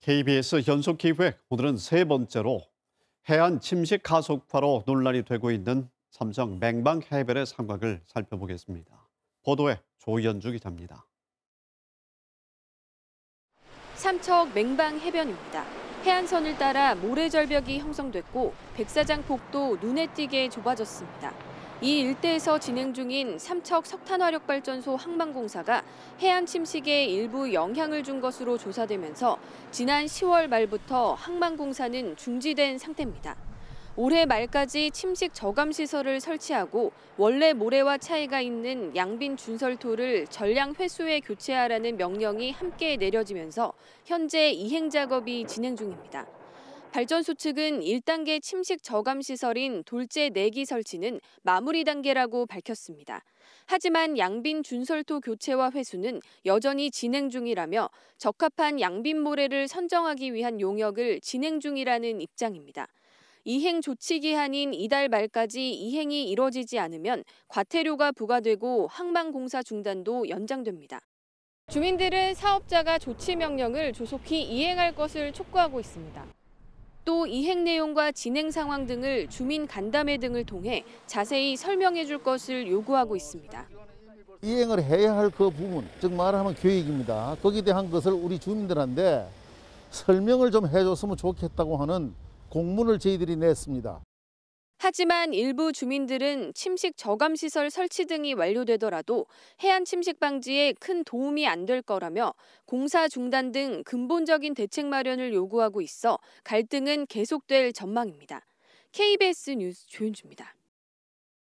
KBS 연속 기획 오늘은 세 번째로 해안 침식 가속화로 논란이 되고 있는 삼성 맹방 해벨의 상황을 살펴보겠습니다. 보도에 조현주 기자입니다. 삼척 맹방 해변입니다. 해안선을 따라 모래절벽이 형성됐고 백사장 폭도 눈에 띄게 좁아졌습니다. 이 일대에서 진행 중인 삼척 석탄화력발전소 항만공사가 해안 침식에 일부 영향을 준 것으로 조사되면서 지난 10월 말부터 항만공사는 중지된 상태입니다. 올해 말까지 침식 저감 시설을 설치하고 원래 모래와 차이가 있는 양빈 준설토를 전량 회수에 교체하라는 명령이 함께 내려지면서 현재 이행 작업이 진행 중입니다. 발전소 측은 1단계 침식 저감 시설인 돌제 내기 설치는 마무리 단계라고 밝혔습니다. 하지만 양빈 준설토 교체와 회수는 여전히 진행 중이라며 적합한 양빈 모래를 선정하기 위한 용역을 진행 중이라는 입장입니다. 이행 조치 기한인 이달 말까지 이행이 이뤄지지 않으면 과태료가 부과되고 항만공사 중단도 연장됩니다. 주민들은 사업자가 조치 명령을 조속히 이행할 것을 촉구하고 있습니다. 또 이행 내용과 진행 상황 등을 주민 간담회 등을 통해 자세히 설명해 줄 것을 요구하고 있습니다. 이행을 해야 할 그 부분, 즉 말하면 교육입니다. 거기에 대한 것을 우리 주민들한테 설명을 좀 해줬으면 좋겠다고 하는 공문을 저희들이 냈습니다. 하지만 일부 주민들은 침식 저감 시설 설치 등이 완료되더라도 해안 침식 방지에 큰 도움이 안 될 거라며 공사 중단 등 근본적인 대책 마련을 요구하고 있어 갈등은 계속될 전망입니다. KBS 뉴스 조윤주입니다.